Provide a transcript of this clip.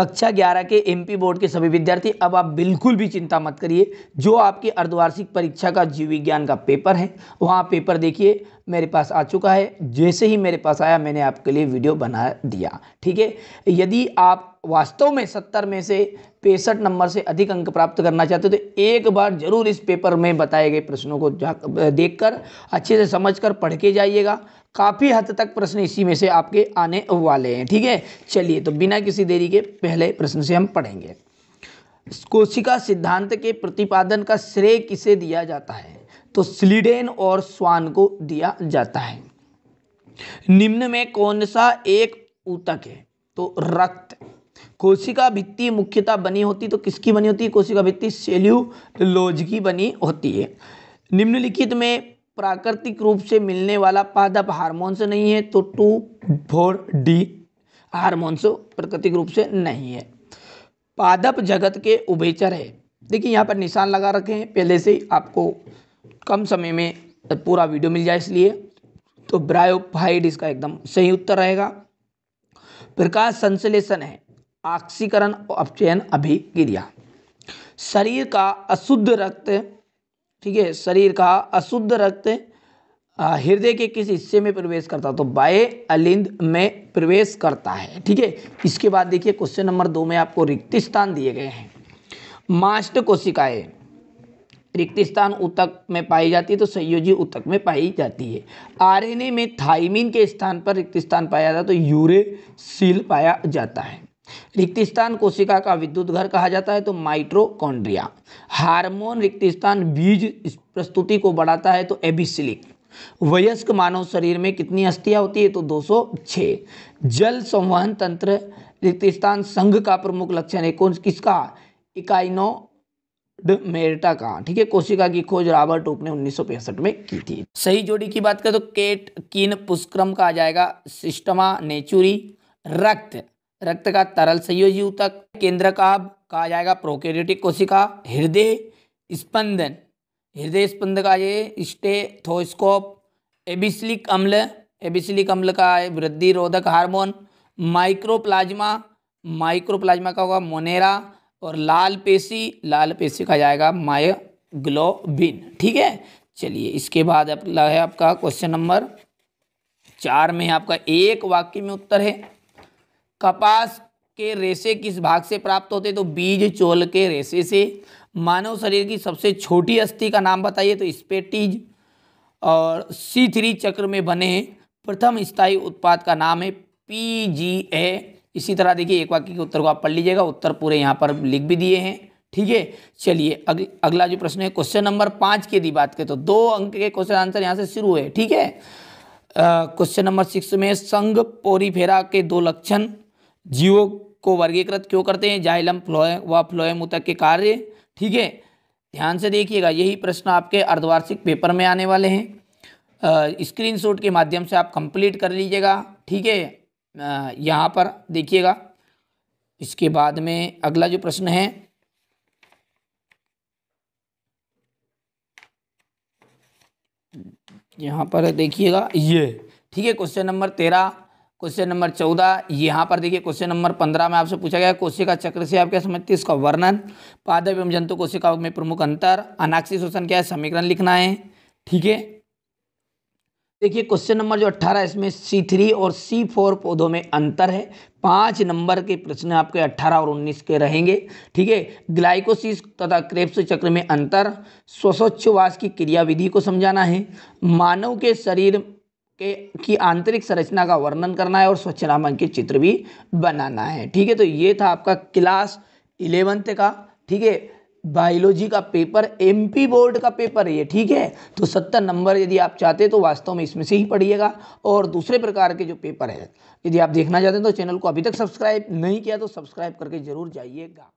कक्षा 11 के MP board के सभी विद्यार्थी अब आप बिल्कुल भी चिंता मत करिए जो आपकी अर्धवार्षिक परीक्षा का जीव विज्ञान का पेपर है वहाँ पेपर देखिए मेरे पास आ चुका है जैसे ही मेरे पास आया मैंने आपके लिए वीडियो बना दिया ठीक है यदि आप वास्तव में सत्तर में से पैंसठ नंबर से अधिक अंक प्राप्त करना चाहते हो तो एक बार जरूर इस पेपर में बताए गए प्रश्नों को देखकर अच्छे से समझकर पढ़ के जाइएगा काफ़ी हद तक प्रश्न इसी में से आपके आने वाले हैं ठीक है चलिए तो बिना किसी देरी के पहले प्रश्न से हम पढ़ेंगे कोशिका सिद्धांत के प्रतिपादन का श्रेय किसे दिया जाता है तो स्लीडेन और स्वान को दिया जाता है निम्न में कौन सा एक ऊतक है तो रक्त कोशिका भित्ति मुख्यतः बनी होती तो किसकी बनी होती है कोशिका भित्ति सेल्यूलोज की बनी होती है निम्नलिखित में प्राकृतिक रूप से मिलने वाला पादप हार्मोन से नहीं है तो टू फोर डी हारमोन से प्राकृतिक रूप से नहीं है पादप जगत के उभेचर है देखिए यहाँ पर निशान लगा रखे हैं पहले से ही आपको कम समय में पूरा वीडियो मिल जाए इसलिए तो ब्रायोफाइड इसका एकदम सही उत्तर रहेगा प्रकाश संश्लेषण है ऑक्सीकरण अपचयन अभिक्रिया शरीर का अशुद्ध रक्त ठीक है शरीर का अशुद्ध रक्त हृदय के किस हिस्से में प्रवेश करता तो बाय अलिंद में प्रवेश करता है ठीक है इसके बाद देखिए क्वेश्चन नंबर दो में आपको रिक्त स्थान दिए गए हैं मास्ट कोशिकाएं रिक्तिस्तान स्थान में पाई जाती है तो संयोजी ऊतक में पाई जाती है आरएनए में थाइमिन के स्थान पर रिक्तिस्तान पाया जाता है तो यूरेसिल पाया जाता है रिक्तिस्तान कोशिका का विद्युत घर कहा जाता है तो माइट्रोकॉन्ड्रिया हार्मोन रिक्तिस्तान बीज प्रस्तुति को बढ़ाता है तो एबिसिलिक वयस्क मानव शरीर में कितनी अस्थियाँ होती है तो दो जल संवहन तंत्र रिक्तिस्तान संघ का प्रमुख लक्षण है कौन किसका इकाइनो मेरिटा का ठीक है कोशिका की खोज रॉबर्ट टूक ने उन्नीस में की थी सही जोड़ी की बात करें तो केट किन पुष्क्रम का आ जाएगा सिस्टमा नेचुरी रक्त रक्त का तरल संयोजी ऊतक केंद्र का आ जाएगा प्रोकेरियोटिक कोशिका हृदय स्पंदन हृदय स्पंद का ये स्टे थोस्कोप एबिसलिक अम्ल एबिसलिक अम्ल का वृद्धि रोधक हार्मोन माइक्रोप्लाज्मा माइक्रोप्लाज्मा का होगा मोनेरा और लाल पेशी लाल पेशी कहा जाएगा मायोग्लोबिन ठीक है चलिए इसके बाद अगला है आपका क्वेश्चन नंबर चार में आपका एक वाक्य में उत्तर है कपास के रेशे किस भाग से प्राप्त होते तो बीज चोल के रेशे से मानव शरीर की सबसे छोटी अस्थि का नाम बताइए तो स्पेटीज और सी थ्री चक्र में बने प्रथम स्थायी उत्पाद का नाम है पी जी ए इसी तरह देखिए एक वाक्य के उत्तर को आप पढ़ लीजिएगा उत्तर पूरे यहाँ पर लिख भी दिए हैं ठीक है चलिए अग, अगला जो प्रश्न है क्वेश्चन नंबर पाँच की यदि बात करें तो दो अंक के क्वेश्चन आंसर यहाँ से शुरू है ठीक है क्वेश्चन नंबर सिक्स में संघ पोरीफेरा के दो लक्षण जीवों को वर्गीकृत क्यों करते हैं जाहिलम फ्लोए व फ्लोएम उतक के कार्य ठीक है ध्यान से देखिएगा यही प्रश्न आपके अर्धवार्षिक पेपर में आने वाले हैं स्क्रीनशॉट के माध्यम से आप कंप्लीट कर लीजिएगा ठीक है यहाँ पर देखिएगा इसके बाद में अगला जो प्रश्न है यहाँ पर देखिएगा ये ठीक है क्वेश्चन नंबर तेरह क्वेश्चन नंबर चौदह यहाँ पर देखिए क्वेश्चन नंबर पंद्रह में आपसे पूछा गया कोशिका चक्र से आप क्या समझते हैं इसका वर्णन पादप एवं जंतु कोशिकाओं में प्रमुख अंतर अनाक्षी शोषण क्या है समीकरण लिखना है ठीक है देखिए क्वेश्चन नंबर जो अट्ठारह इसमें सी थ्री और सी फोर पौधों में अंतर है पाँच नंबर के प्रश्न आपके अट्ठारह और उन्नीस के रहेंगे ठीक है ग्लाइकोसिस तथा क्रेप्स चक्र में अंतर स्वसोच्छवास की क्रियाविधि को समझाना है मानव के शरीर के की आंतरिक संरचना का वर्णन करना है और स्वच्छनामा के चित्र भी बनाना है ठीक है तो ये था आपका क्लास इलेवंथ का ठीक है बायोलॉजी का पेपर एमपी बोर्ड का पेपर है ये ठीक है तो सत्तर नंबर यदि आप चाहते हैं तो वास्तव में इसमें से ही पढ़िएगा और दूसरे प्रकार के जो पेपर है यदि आप देखना चाहते हैं तो चैनल को अभी तक सब्सक्राइब नहीं किया तो सब्सक्राइब करके ज़रूर जाइएगा